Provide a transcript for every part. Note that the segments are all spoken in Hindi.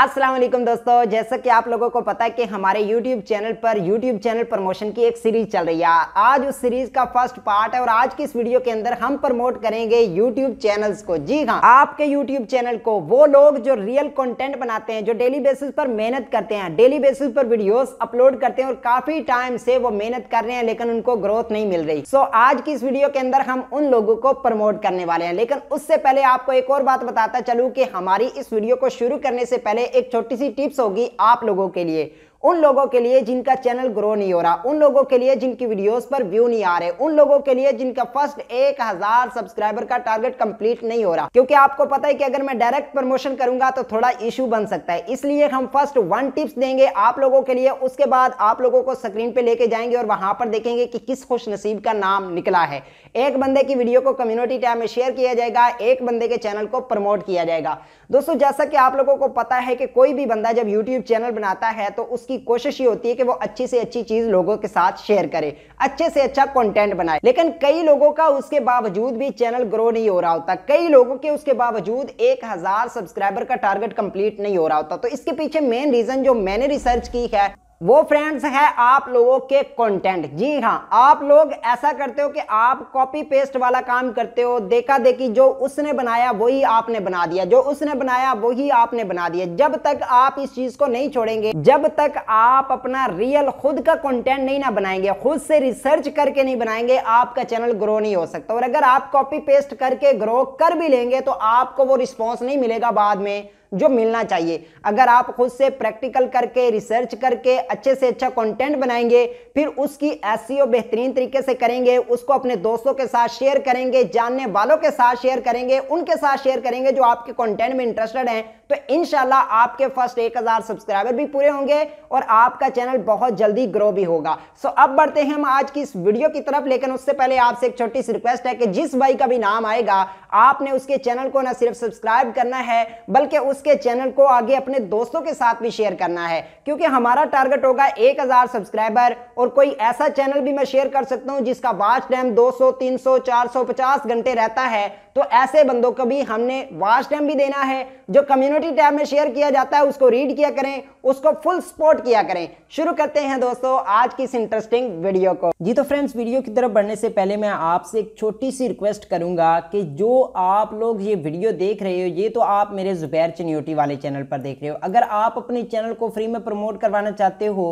अस्सलाम वालेकुम दोस्तों जैसा कि आप लोगों को पता है कि हमारे YouTube चैनल पर YouTube चैनल प्रमोशन की एक सीरीज चल रही है आज उस सीरीज का फर्स्ट पार्ट है और आज की इस वीडियो के अंदर हम प्रमोट करेंगे YouTube चैनल्स को जी हाँ आपके YouTube चैनल को वो लोग जो रियल कंटेंट बनाते हैं जो डेली बेसिस पर मेहनत करते हैं डेली बेसिस पर वीडियोस अपलोड करते हैं और काफी टाइम से वो मेहनत कर रहे हैं लेकिन उनको ग्रोथ नहीं मिल रही सो so, आज की इस वीडियो के अंदर हम उन लोगों को प्रमोट करने वाले हैं लेकिन उससे पहले आपको एक और बात बताता चलू की हमारी इस वीडियो को शुरू करने से पहले एक छोटी सी टिप्स होगी आप लोगों के लिए उन लोगों के लिए जिनका चैनल ग्रो नहीं हो रहा उन लोगों के लिए जिनकी वीडियोस पर व्यू नहीं आ रहे उन लोगों के लिए जिनका फर्स्ट एक हजार सब्सक्राइबर का टारगेट कंप्लीट नहीं हो रहा क्योंकि आपको पता है कि अगर मैं डायरेक्ट प्रमोशन करूंगा तो थोड़ा इशू बन सकता है इसलिए हम फर्स्ट वन टिप्स देंगे आप लोगों के लिए उसके बाद आप लोगों को स्क्रीन पे लेके जाएंगे और वहां पर देखेंगे कि किस खुश नसीब का नाम निकला है एक बंदे की वीडियो को कम्युनिटी टैब में शेयर किया जाएगा एक बंदे के चैनल को प्रमोट किया जाएगा दोस्तों जैसा कि आप लोगों को पता है कि कोई भी बंदा जब यूट्यूब चैनल बनाता है तो उस उसकी कोशिश ही होती है कि वो अच्छी से अच्छी चीज लोगों के साथ शेयर करे अच्छे से अच्छा कंटेंट बनाए लेकिन कई लोगों का उसके बावजूद भी चैनल ग्रो नहीं हो रहा होता कई लोगों के उसके बावजूद एक हजार सब्सक्राइबर का टारगेट कंप्लीट नहीं हो रहा होता तो इसके पीछे मेन रीजन जो मैंने रिसर्च की है वो फ्रेंड्स है आप लोगों के कंटेंट जी हाँ आप लोग ऐसा करते हो कि आप कॉपी पेस्ट वाला काम करते हो देखा देखी जो उसने बनाया वही आपने बना दिया जो उसने बनाया वही आपने बना दिया जब तक आप इस चीज को नहीं छोड़ेंगे जब तक आप अपना रियल खुद का कंटेंट नहीं ना बनाएंगे खुद से रिसर्च करके नहीं बनाएंगे आपका चैनल ग्रो नहीं हो सकता और अगर आप कॉपी पेस्ट करके ग्रो कर भी लेंगे तो आपको वो रिस्पॉन्स नहीं मिलेगा बाद में जो मिलना चाहिए अगर आप खुद से प्रैक्टिकल करके रिसर्च करके अच्छे से अच्छा कंटेंट बनाएंगे फिर उसकी एस e बेहतरीन तरीके से करेंगे उसको अपने दोस्तों के साथ शेयर करेंगे जानने वालों के साथ शेयर करेंगे उनके साथ शेयर करेंगे जो आपके कॉन्टेंट में इंटरेस्टेड हैं तो इनशाला आपके फर्स्ट एक हजार सब्सक्राइबर भी पूरे होंगे और आपका चैनल बहुत जल्दी ग्रो भी होगा सो अब बढ़ते हैं हम आज की इस वीडियो की तरफ लेकिन उससे पहले आपसे एक छोटी सी रिक्वेस्ट है कि जिस भाई का भी नाम आएगा आपने उसके चैनल को ना सिर्फ सब्सक्राइब करना है बल्कि उसके चैनल को आगे अपने दोस्तों के साथ भी शेयर करना है क्योंकि हमारा टारगेट होगा एक हजार सब्सक्राइबर और कोई ऐसा चैनल भी मैं शेयर कर सकता हूँ जिसका वाच टाइम दो सौ तीन सौ चार सौ पचास घंटे रहता है तो ऐसे बंदों को भी हमने वाच टाइम भी देना है जो कम्युनिटी टैब में शेयर किया जाता है उसको रीड किया करें उसको फुल सपोर्ट किया करें शुरू करते हैं दोस्तों आज की इस इंटरेस्टिंग वीडियो को जी तो फ्रेंड्स वीडियो की तरफ बढ़ने से पहले मैं आपसे एक छोटी सी रिक्वेस्ट करूंगा कि जो आप लोग ये वीडियो देख रहे हो ये तो आप मेरे जुबैर चनियोटी वाले चैनल पर देख रहे हो अगर आप अपने चैनल को फ्री में प्रमोट करवाना चाहते हो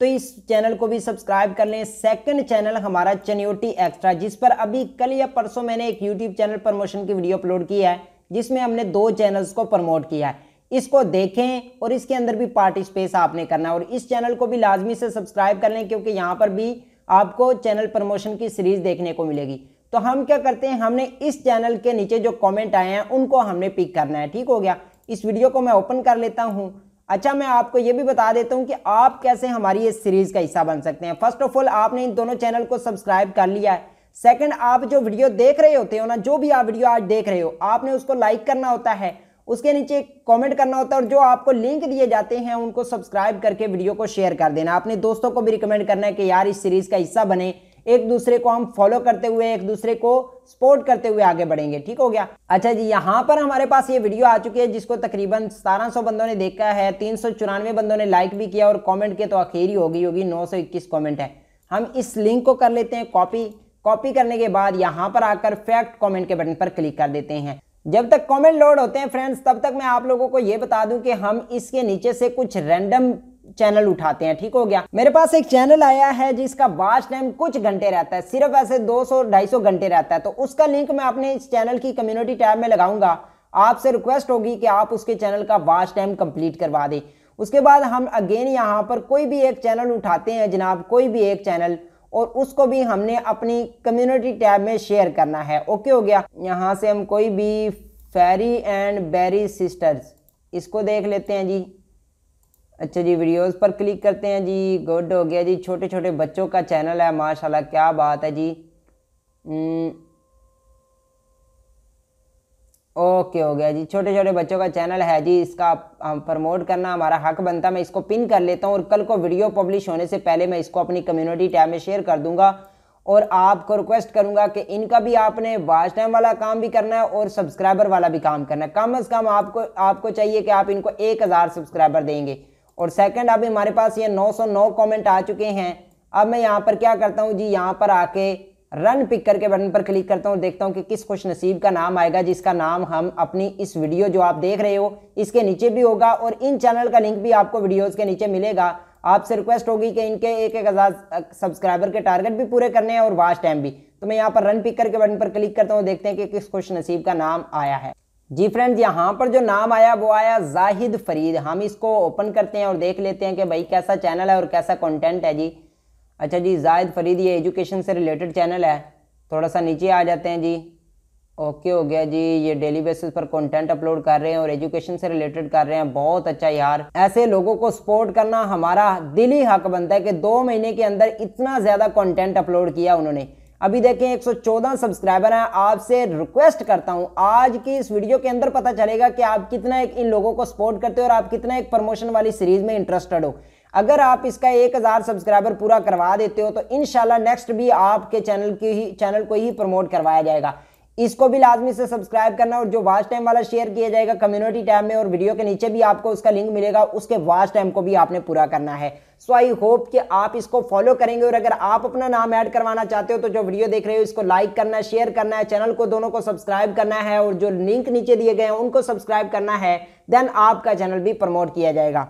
तो इस चैनल को भी सब्सक्राइब कर लें सेकंड चैनल हमारा चनियोटी एक्स्ट्रा जिस पर अभी कल या परसों मैंने एक यूट्यूब चैनल प्रमोशन की वीडियो अपलोड की है जिसमें हमने दो चैनल्स को प्रमोट किया है इसको देखें और इसके अंदर भी पार्टिसिपेट आपने करना है और इस चैनल को भी लाजमी से सब्सक्राइब कर लें क्योंकि यहाँ पर भी आपको चैनल प्रमोशन की सीरीज देखने को मिलेगी तो हम क्या करते हैं हमने इस चैनल के नीचे जो कॉमेंट आए हैं उनको हमने पिक करना है ठीक हो गया इस वीडियो को मैं ओपन कर लेता हूँ अच्छा मैं आपको ये भी बता देता हूँ कि आप कैसे हमारी इस सीरीज़ का हिस्सा बन सकते हैं फर्स्ट ऑफ ऑल आपने इन दोनों चैनल को सब्सक्राइब कर लिया है सेकंड आप जो वीडियो देख रहे होते हो ना जो भी आप वीडियो आज देख रहे हो आपने उसको लाइक करना होता है उसके नीचे कमेंट करना होता है और जो आपको लिंक दिए जाते हैं उनको सब्सक्राइब करके वीडियो को शेयर कर देना अपने दोस्तों को भी रिकमेंड करना है कि यार इस सीरीज़ का हिस्सा बने एक दूसरे को हम फॉलो करते हुए एक दूसरे को सपोर्ट करते हुए आगे बढ़ेंगे ठीक हो गया अच्छा जी यहाँ पर हमारे पास ये वीडियो आ चुकी है जिसको तकरीबन 1700 बंदों ने देखा है तीन सौ बंदों ने लाइक भी किया और कमेंट किया तो आखिर ही हो गई होगी 921 कमेंट है हम इस लिंक को कर लेते हैं कॉपी कॉपी करने के बाद यहाँ पर आकर फैक्ट कॉमेंट के बटन पर क्लिक कर देते हैं जब तक कमेंट लोड होते हैं फ्रेंड्स तब तक मैं आप लोगों को ये बता दूं कि हम इसके नीचे से कुछ रैंडम चैनल उठाते हैं ठीक हो गया मेरे पास एक चैनल आया है जिसका वाच टाइम कुछ घंटे रहता है सिर्फ ऐसे 200 250 घंटे रहता है तो उसका लिंक मैं अपने इस चैनल की कम्युनिटी टैब में लगाऊंगा आपसे रिक्वेस्ट होगी कि आप उसके चैनल का वाच टाइम कंप्लीट करवा दें उसके बाद हम अगेन यहाँ पर कोई भी एक चैनल उठाते हैं जनाब कोई भी एक चैनल और उसको भी हमने अपनी कम्युनिटी टैब में शेयर करना है ओके हो गया यहाँ से हम कोई भी फेरी एंड बेरी सिस्टर्स इसको देख लेते हैं जी अच्छा जी वीडियोस पर क्लिक करते हैं जी गुड हो गया जी छोटे छोटे बच्चों का चैनल है माशाल्लाह क्या बात है जी ओके हम्म। हो गया जी छोटे छोटे बच्चों का चैनल है जी इसका हम प्रमोट करना हमारा हक बनता मैं इसको पिन कर लेता हूँ और कल को वीडियो पब्लिश होने से पहले मैं इसको अपनी कम्युनिटी टैब में शेयर कर दूंगा और आपको रिक्वेस्ट करूंगा कि इनका भी आपने वाच टाइम वाला काम भी करना है और सब्सक्राइबर वाला भी काम करना है कम अज़ कम आपको आपको चाहिए कि आप इनको एक हज़ार सब्सक्राइबर देंगे और सेकंड अभी हमारे पास ये 909 कमेंट आ चुके हैं अब मैं यहाँ पर क्या करता हूँ जी यहाँ पर आके रन पिक करके बटन पर क्लिक करता हूँ देखता हूँ कि किस खुश नसीब का नाम आएगा जिसका नाम हम अपनी इस वीडियो जो आप देख रहे हो इसके नीचे भी होगा और इन चैनल का लिंक भी आपको वीडियोज के नीचे मिलेगा आपसे रिक्वेस्ट होगी कि इनके एक एक हज़ार सब्सक्राइबर के टारगेट भी पूरे करने हैं और वास्ट टाइम भी तो मैं यहाँ पर रन पिक करके बटन पर क्लिक करता हूँ देखते हैं कि किस खुश नसीब का नाम आया है जी फ्रेंड्स यहाँ पर जो नाम आया वो आया जाहिद फरीद हम इसको ओपन करते हैं और देख लेते हैं कि भाई कैसा चैनल है और कैसा कंटेंट है जी अच्छा जी जाहिद फरीद ये एजुकेशन से रिलेटेड चैनल है थोड़ा सा नीचे आ जाते हैं जी ओके हो गया जी ये डेली बेसिस पर कंटेंट अपलोड कर रहे हैं और एजुकेशन से रिलेटेड कर रहे हैं बहुत अच्छा यार ऐसे लोगों को सपोर्ट करना हमारा दिली हक बनता है कि दो महीने के अंदर इतना ज़्यादा कॉन्टेंट अपलोड किया उन्होंने अभी देखें 114 सब्सक्राइबर हैं आपसे रिक्वेस्ट करता हूं आज की इस वीडियो के अंदर पता चलेगा कि आप कितना एक इन लोगों को सपोर्ट करते हो और आप कितना एक प्रमोशन वाली सीरीज में इंटरेस्टेड हो अगर आप इसका एक हज़ार सब्सक्राइबर पूरा करवा देते हो तो इन नेक्स्ट भी आपके चैनल की ही चैनल को ही प्रमोट करवाया जाएगा इसको भी लाजमी से सब्सक्राइब करना और जो वाच टाइम वाला शेयर किया जाएगा कम्युनिटी टाइम में और वीडियो के नीचे भी आपको उसका लिंक मिलेगा उसके वाच टाइम को भी आपने पूरा करना है सो आई होप कि आप इसको फॉलो करेंगे और अगर आप अपना नाम ऐड करवाना चाहते हो तो जो वीडियो देख रहे हो इसको लाइक करना है शेयर करना है चैनल को दोनों को सब्सक्राइब करना है और जो लिंक नीचे दिए गए हैं उनको सब्सक्राइब करना है देन आपका चैनल भी प्रमोट किया जाएगा